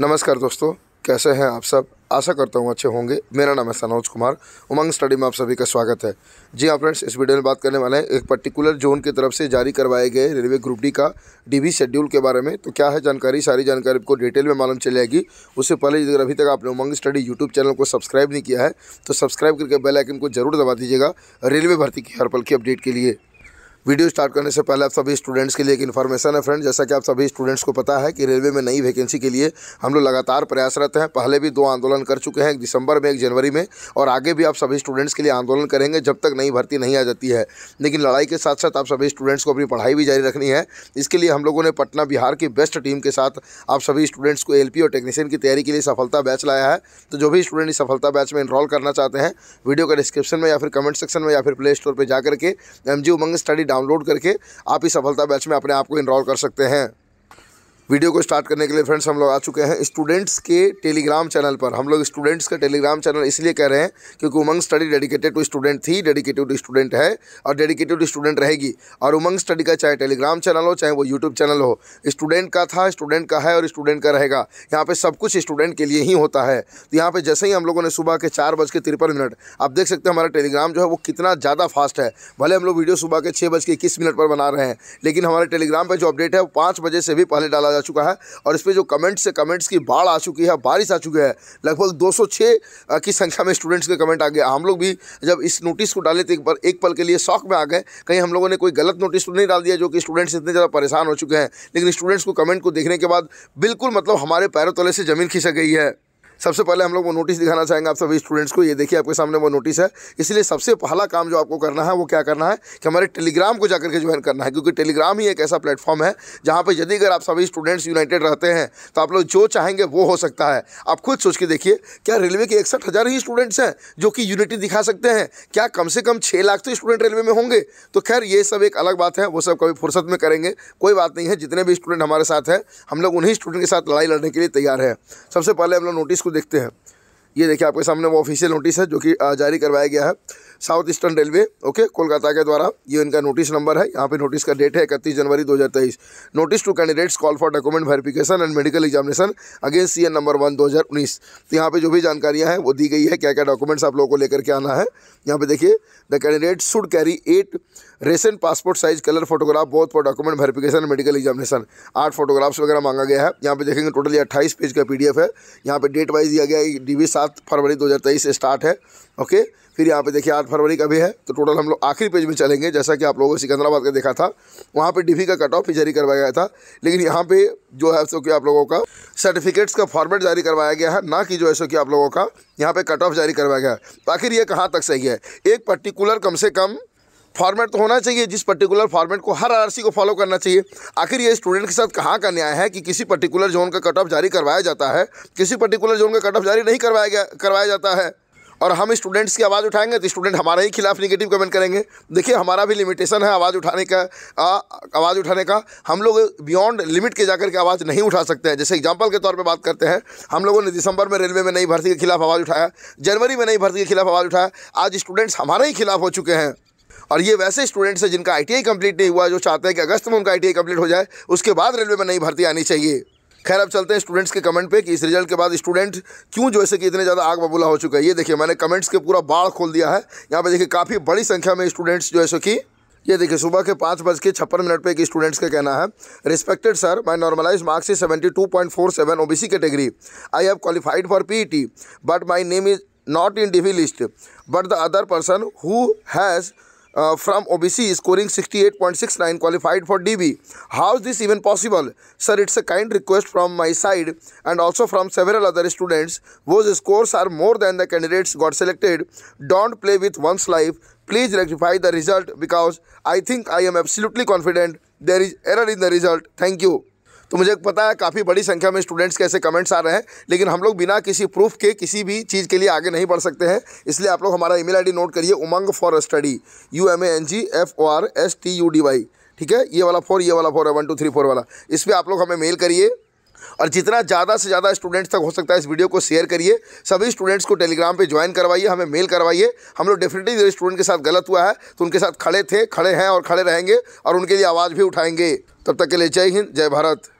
नमस्कार दोस्तों कैसे हैं आप सब आशा करता हूँ अच्छे होंगे मेरा नाम है सनोज कुमार उमंग स्टडी में आप सभी का स्वागत है जी हाँ फ्रेंड्स इस वीडियो में बात करने वाले हैं एक पर्टिकुलर जोन की तरफ से जारी करवाए गए रेलवे ग्रुप डी का डीवी शेड्यूल के बारे में तो क्या है जानकारी सारी जानकारी आपको डिटेल में मालूम चल जाएगी उससे पहले अगर अभी तक आपने उमंग स्टडी यूट्यूब चैनल को सब्सक्राइब नहीं किया है तो सब्सक्राइब करके बेलाइकन को जरूर दबा दीजिएगा रेलवे भर्ती की हर पल की अपडेट के लिए वीडियो स्टार्ट करने से पहले आप सभी स्टूडेंट्स के लिए एक इन्फॉर्मेशन है फ्रेंड जैसा कि आप सभी स्टूडेंट्स को पता है कि रेलवे में नई वैकेंसी के लिए हम लोग लगातार प्रयासरत हैं पहले भी दो आंदोलन कर चुके हैं एक दिसंबर में एक जनवरी में और आगे भी आप सभी स्टूडेंट्स के लिए आंदोलन करेंगे जब तक नई भर्ती नहीं आ जाती है लेकिन लड़ाई के साथ साथ आप सभी स्टूडेंट्स को अपनी पढ़ाई भी जारी रखनी है इसके लिए हम लोगों ने पटना बिहार की बेस्ट टीम के साथ आप सभी स्टूडेंट्स को एल और टेक्नीशियन की तैयारी के लिए सफलता बैच लाया है तो जो भी स्टूडेंट इस सफलता बैच में इनरॉल करना चाहते हैं वीडियो का डिस्क्रिप्शन में या फिर कमेंट सेक्शन में या फिर प्ले स्टोर पर जाकर के एम जी उमंग स्टडी डाउनलोड करके आप इस सफलता बैच में अपने आप को इनरोल कर सकते हैं वीडियो को स्टार्ट करने के लिए फ्रेंड्स हम लोग आ चुके हैं स्टूडेंट्स के टेलीग्राम चैनल पर हम लोग स्टूडेंट्स का टेलीग्राम चैनल इसलिए कह रहे हैं क्योंकि Umang study dedicated to student थी डेडिकेटेड टू स्टूडेंट है और डेडिकेटेड टू स्टूडेंट रहेगी और उमंग स्टडी का चाहे टेलीग्राम चैनल हो चाहे वो यूट्यूब चैनल हो स्टूडेंट का था स्टूडेंट का है और स्टूडेंट का रहेगा यहाँ पर सब कुछ स्टूडेंट के लिए ही होता है तो यहाँ पर जैसे ही हम लोगों ने सुबह के चार बज के तिरपन मिनट आप देख सकते हैं हमारा टेलीग्राम जो है वो कितना ज़्यादा फास्ट है भले हम लोग वीडियो सुबह के छः बज के इक्कीस मिनट पर बना रहे हैं लेकिन हमारे टेलीग्राम पर जो अपडेट है वो पाँच बजे से भी पहले डाला जा चुका है और इस पर जो कमेंट्स से कमेंट्स की बाढ़ आ चुकी है बारिश आ चुकी है लगभग 206 की संख्या में स्टूडेंट्स के कमेंट आ गए हम लोग भी जब इस नोटिस को डाले तो एक बार एक पल के लिए शौक में आ गए कहीं हम लोगों ने कोई गलत नोटिस तो नहीं डाल दिया जो कि स्टूडेंट्स इतने ज़्यादा परेशान हो चुके हैं लेकिन स्टूडेंट्स को कमेंट को देखने के बाद बिल्कुल मतलब हमारे पैरों तले से ज़मीन खिसक गई है सबसे पहले हम लोग वो नोटिस दिखाना चाहेंगे आप सभी स्टूडेंट्स को ये देखिए आपके सामने वो नोटिस है इसलिए सबसे पहला काम जो आपको करना है वो क्या करना है कि हमारे टेलीग्राम को जाकर के ज्वाइन करना है क्योंकि टेलीग्राम ही एक ऐसा प्लेटफॉर्म है जहाँ पर यदि अगर आप सभी स्टूडेंट्स यूनाइटेड रहते हैं तो आप लोग जो चाहेंगे वो हो सकता है आप खुद सोच के देखिए क्या रेलवे के इकसठ हज़ार ही स्टूडेंट्स हैं जो कि यूनिटी दिखा सकते हैं क्या कम से कम छः लाख तो स्टूडेंट रेलवे में होंगे तो खैर ये सब एक अलग बात है वो सब कभी फुर्सत में करेंगे कोई बात नहीं है जितने भी स्टूडेंट हमारे साथ हैं हम लोग उन्हीं स्टूडेंट के साथ लड़ाई लड़ने के लिए तैयार हैं सबसे पहले हम लोग नोटिस को देखते हैं ये देखिए आपके सामने वो ऑफिशियल नोटिस है जो कि जारी करवाया गया है South Eastern Railway okay Kolkata के द्वारा ये इनका नोटिस नंबर है यहाँ पे नोटिस का डेट है इकतीस जनवरी 2023 notice to candidates call for document verification and medical examination against C number one दो तो यहाँ पर जो भी जानकारियाँ हैं वो दी गई है क्या क्या डॉक्यूमेंट्स आप लोगों को लेकर के आना है यहाँ पर देखिए the candidate should carry eight recent passport size colour photograph both for document verification medical examination आठ फोटोग्राफ्स वगैरह मांगा गया है यहाँ पे देखेंगे टोटल अट्ठाईस पेज का पी है यहाँ पे डेट वाइज दिया गया है डी सात फरवरी 2023 से स्टार्ट है ओके फिर यहाँ पे देखिए आठ फरवरी का भी है तो टोटल हम लोग आखिरी पेज में चलेंगे जैसा कि आप लोगों ने सिकंदराबाद का देखा था वहाँ पे डीवी का कट ऑफ भी जारी करवाया गया था लेकिन यहाँ पे जो है सो कि आप लोगों का सर्टिफिकेट्स का फॉर्मेट जारी करवाया गया है ना कि जो है सो कि आप लोगों का यहाँ पे कट ऑफ जारी करवाया गया है आखिर ये कहाँ तक सही है एक पर्टिकुलर कम से कम फॉर्मेट तो होना चाहिए जिस पर्टिकुलर फॉर्मेट को हर आरसी को फॉलो करना चाहिए आखिर ये स्टूडेंट के साथ कहाँ का न्याय है कि किसी पर्टिकुलर जोन का कट ऑफ जारी करवाया जाता है किसी पर्टिकुलर जोन का कट ऑफ जारी नहीं करवाया गया करवाया जाता है और हम स्टूडेंट्स की आवाज़ उठाएंगे तो स्टूडेंट हमारे ही खिलाफ निगेटिव कमेंट करेंगे देखिए हमारा भी लिमिटेशन है आवाज़ उठाने का आ, आवाज़ उठाने का हम लोग बियॉन्ड लिमिट के जाकर के आवाज़ नहीं उठा सकते हैं जैसे एग्जाम्पल के तौर पर बात करते हैं हम लोगों ने दिसंबर में रेलवे में नई भर्ती के खिलाफ आवाज़ उठाया जनवरी में नई भर्ती के खिलाफ आवाज़ उठाया आज स्टूडेंट्स हमारे ही खिलाफ हो चुके हैं और ये वैसे स्टूडेंट्स हैं जिनका आई कंप्लीट नहीं हुआ जो चाहते हैं कि अगस्त में उनका आई कंप्लीट हो जाए उसके बाद रेलवे में नई भर्ती आनी चाहिए खैर अब चलते हैं स्टूडेंट्स के कमेंट पे कि इस रिजल्ट के बाद स्टूडेंट क्यों जो है कि इतने ज़्यादा आग बबूला हो चुका है ये देखिए मैंने कमेंट्स के पूरा बाढ़ खोल दिया है यहाँ पे देखिए काफ़ी बड़ी संख्या में स्टूडेंट्स जो है सो कि ये देखिए सुबह के पाँच बज के छप्पन मिनट पे एक स्टूडेंट्स का कहना है respected sir my normalize marks is seventy two point four seven O B C category I have qualified for P T but my name is not in DV list but the other person who has uh, from OBC scoring 68.69 qualified for DB. How is this even possible? Sir, it's a kind request from my side and also from several other students whose scores are more than the candidates got selected. Don't play with one's life. Please rectify the result because I think I am absolutely confident there is error in the result. Thank you. तो मुझे पता है काफ़ी बड़ी संख्या में students के ऐसे कमेंट्स आ रहे हैं लेकिन हम लोग बिना किसी प्रूफ के किसी भी चीज़ के लिए आगे नहीं बढ़ सकते हैं इसलिए आप लोग हमारा ईमेल आईडी नोट करिए Umang for study U M A N G F O R S T U D Y ठीक है ये वाला फोर ये वाला फोर है वन टू थ्री फोर वाला इस पर आप लोग हमें मेल करिए और जितना ज़्यादा से ज़्यादा स्टूडेंट्स तक हो सकता है इस वीडियो को शेयर करिए सभी स्टूडेंट्स को टेलीग्राम पे ज्वाइन करवाइए हमें मेल करवाइए हम लोग डेफिनेटली स्टूडेंट के साथ गलत हुआ है तो उनके साथ खड़े थे खड़े हैं और खड़े रहेंगे और उनके लिए आवाज़ भी उठाएंगे तब तक के लिए जय हिंद जय भारत